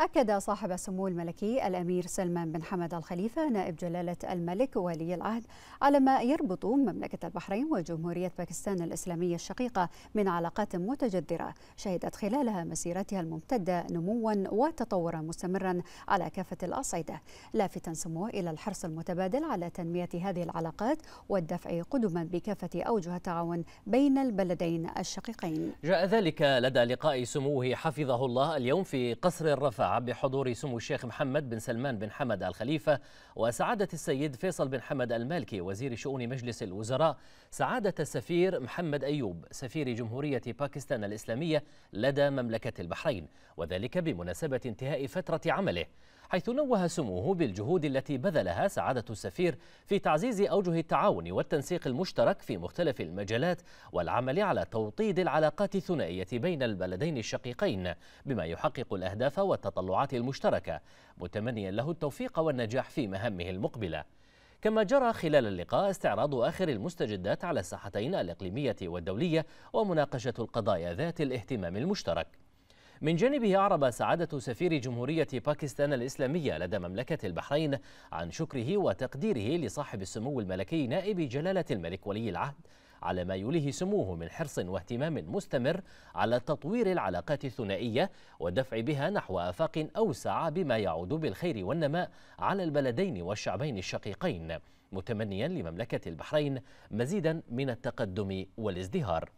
أكد صاحب السمو الملكي الأمير سلمان بن حمد الخليفة نائب جلالة الملك ولي العهد على ما يربط مملكة البحرين وجمهورية باكستان الإسلامية الشقيقة من علاقات متجذرة شهدت خلالها مسيرتها الممتدة نموا وتطورا مستمرا على كافة الأصعدة لافتا سموه إلى الحرص المتبادل على تنمية هذه العلاقات والدفع قدما بكافة أوجه التعاون بين البلدين الشقيقين جاء ذلك لدى لقاء سموه حفظه الله اليوم في قصر الرفح بحضور سمو الشيخ محمد بن سلمان بن حمد الخليفة وسعادة السيد فيصل بن حمد المالكي وزير شؤون مجلس الوزراء سعادة السفير محمد أيوب سفير جمهورية باكستان الإسلامية لدى مملكة البحرين وذلك بمناسبة انتهاء فترة عمله حيث نوه سموه بالجهود التي بذلها سعادة السفير في تعزيز أوجه التعاون والتنسيق المشترك في مختلف المجالات والعمل على توطيد العلاقات الثنائية بين البلدين الشقيقين بما يحقق الأهداف والتطورات التطلعات المشتركة متمنيا له التوفيق والنجاح في مهامه المقبلة كما جرى خلال اللقاء استعراض آخر المستجدات على الساحتين الإقليمية والدولية ومناقشة القضايا ذات الاهتمام المشترك من جانبه أعرب سعادة سفير جمهورية باكستان الإسلامية لدى مملكة البحرين عن شكره وتقديره لصاحب السمو الملكي نائب جلالة الملك ولي العهد على ما يليه سموه من حرص واهتمام مستمر على تطوير العلاقات الثنائية والدفع بها نحو آفاق أوسع بما يعود بالخير والنماء على البلدين والشعبين الشقيقين متمنيا لمملكة البحرين مزيدا من التقدم والازدهار